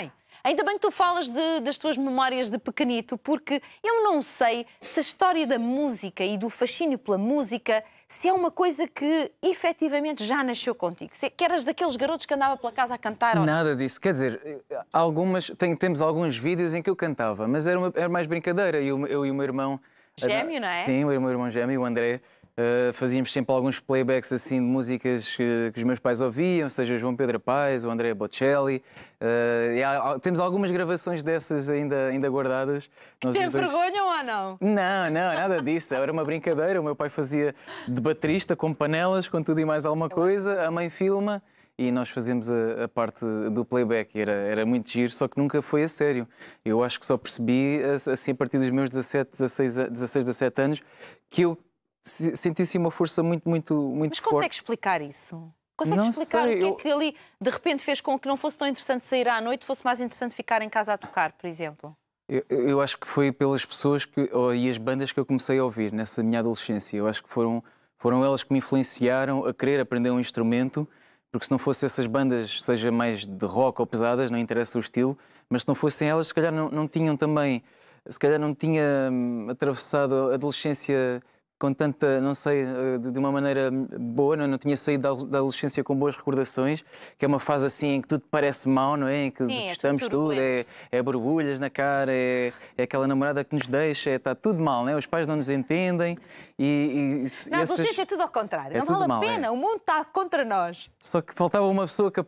pai. Ainda bem que tu falas de, das tuas memórias de pequenito, porque eu não sei se a história da música e do fascínio pela música se é uma coisa que efetivamente já nasceu contigo. Se é que eras daqueles garotos que andava pela casa a cantar. Nada disso. Quer dizer, algumas, tem, temos alguns vídeos em que eu cantava, mas era, uma, era mais brincadeira. Eu, eu e o meu irmão. Gêmeo, não é? Sim, o meu irmão gêmeo, o André. Eh, fazíamos sempre alguns playbacks assim de músicas que, que, os meus pais ouviam, seja João Pedro Paes, o André Bocelli. Uh, há, temos algumas gravações dessas ainda, ainda guardadas. Nós Tem dois... vergonha ou não? Não, não, nada disso. Era uma brincadeira. O meu pai fazia de baterista com panelas, com tudo e mais alguma coisa. A mãe filma e nós fazemos a, a, parte do playback. Era, era muito giro, só que nunca foi a sério. Eu acho que só percebi assim a partir dos meus 17, 16, 16 17 anos que eu senti uma força muito, muito, muito Mas forte. Mas consegue explicar isso? Consegue explicar sei, o que é eu... é que ali de repente fez com que não fosse tão interessante sair à noite, fosse mais interessante ficar em casa a tocar, por exemplo? Eu, eu acho que foi pelas pessoas que, ou e as bandas que eu comecei a ouvir nessa minha adolescência. Eu acho que foram, foram elas que me influenciaram a querer aprender um instrumento, porque se não fossem essas bandas, seja mais de rock ou pesadas, não interessa o estilo, mas se não fossem elas, se calhar não, não tinham também, se calhar não tinha hum, atravessado a adolescência com tanta, não sei, eh, de uma maneira boa, não, é? não tinha saído da adolescência com boas recordações, que é uma fase assim em que tudo parece mal não é? Em que estamos é tudo, tudo é, é borbulhas na cara, é, é, aquela namorada que nos deixa, está é, tudo mal, não é? Os pais não nos entendem e... e na essas... adolescência é tudo ao contrário, é não vale mal, a pena, o mundo está contra nós. Só que faltava uma pessoa que,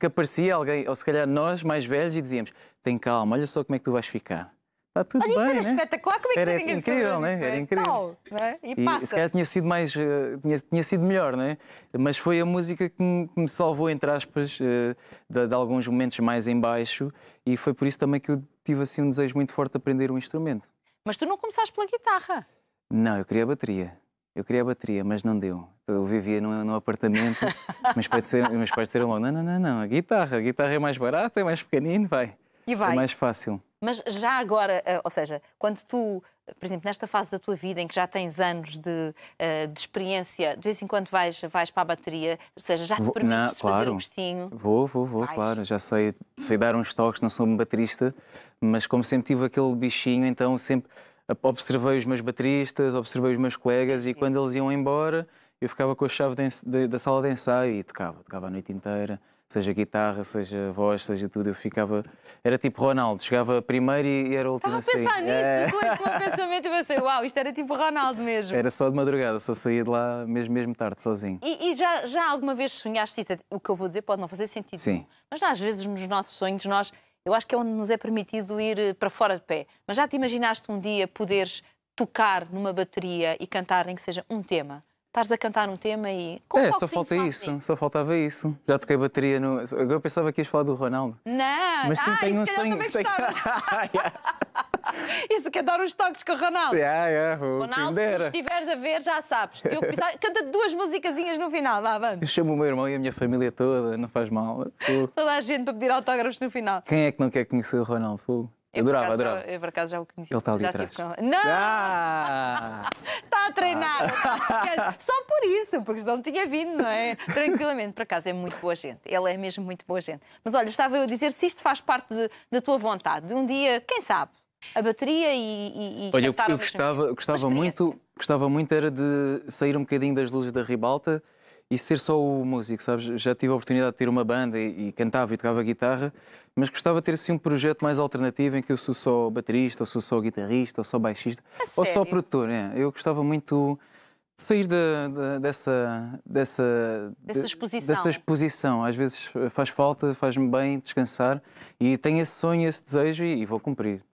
que aparecia, alguém, ou se calhar nós, mais velhos, e dizíamos, tem calma, olha só como é que tu vais ficar. Está tudo Olha, bem, isso era né? espetacular, como é que era ninguém incrível, né? Era né? incrível, Tal, né? E, e passa. se calhar tinha sido mais, eh, tinha, tinha sido melhor, né? Mas foi a música que me, que me salvou, entre aspas, eh, de, de, alguns momentos mais embaixo e foi por isso também que eu tive assim um desejo muito forte de aprender um instrumento. Mas tu não começaste pela guitarra? Não, eu queria a bateria. Eu queria a bateria, mas não deu. Eu vivia num, num apartamento, meus pais disseram logo, não, não, não, não, a guitarra, a guitarra é mais barata, é mais pequenino, vai. E é vai. É mais fácil. Mas já agora, eh, ou seja, quando tu, por exemplo, nesta fase da tua vida em que já tens anos de, eh, de experiência, de vez em quando vais, vais para a bateria, ou seja, já te vou, permites não, claro, fazer um gostinho? Vou, vou, vou, vais. claro. Já sei, sei dar uns toques, não sou um baterista, mas como sempre tive aquele bichinho, então sempre observei os meus bateristas, observei os meus colegas Sim. e quando eles iam embora eu ficava com a chave de, de, da sala de ensaio e tocava, tocava a noite inteira, seja guitarra, seja voz, seja tudo, eu ficava, era tipo Ronaldo, chegava primeiro e, e era o último Estava a pensar nisso, é. depois com o pensamento eu pensei, uau, isto era tipo Ronaldo mesmo. Era só de madrugada, só saía de lá mesmo, mesmo tarde, sozinho. E, e já, já alguma vez sonhaste, o que eu vou dizer pode não fazer sentido, Sim. mas às vezes nos nossos sonhos nós, eu acho que é onde nos é permitido ir eh, para fora de pé, mas já te imaginaste um dia poderes tocar numa bateria e cantar em que seja um tema? estares a cantar um tema e. Com é, só falta isso, assim. só faltava isso. Já toquei bateria no. Eu pensava que ias falar do Ronaldo. Não, mas sim, ah, tenho um sonho. Também tenho... isso quer dar os toques com o Ronaldo. Yeah, yeah, o Ronaldo, se estiveres a ver, já sabes. Eu pensava... Canta duas musicazinhas no final, vá, vamos. Eu chamo o meu irmão e a minha família toda, não faz mal. Toda a gente para pedir autógrafos no final. Quem é que não quer conhecer o Ronaldo? adorava, adorava. Já, eu por acaso já o conhecia. Ele está ali atrás. Tive... Não! Ah! está a treinar. Ah! Só por isso, porque senão não tinha vindo, não é? Tranquilamente, por acaso é muito boa gente. Ele é mesmo muito boa gente. Mas olha, estava eu a dizer, se isto faz parte de, da tua vontade, de um dia, quem sabe, a bateria e. e olha, eu, eu gostava, gostava muito, gostava muito era de sair um bocadinho das luzes da ribalta e ser só o músico, sabes? Já tive a oportunidade de ter uma banda e, e cantava e tocava guitarra, mas gostava de ter assim um projeto mais alternativo em que eu sou só baterista, ou sou só guitarrista, ou só baixista, a ou sério? só produtor. É. Eu gostava muito de sair de, de, dessa, dessa, dessa, exposição. dessa exposição. Às vezes faz falta, faz-me bem descansar e tenho esse sonho, esse desejo e, e vou cumprir.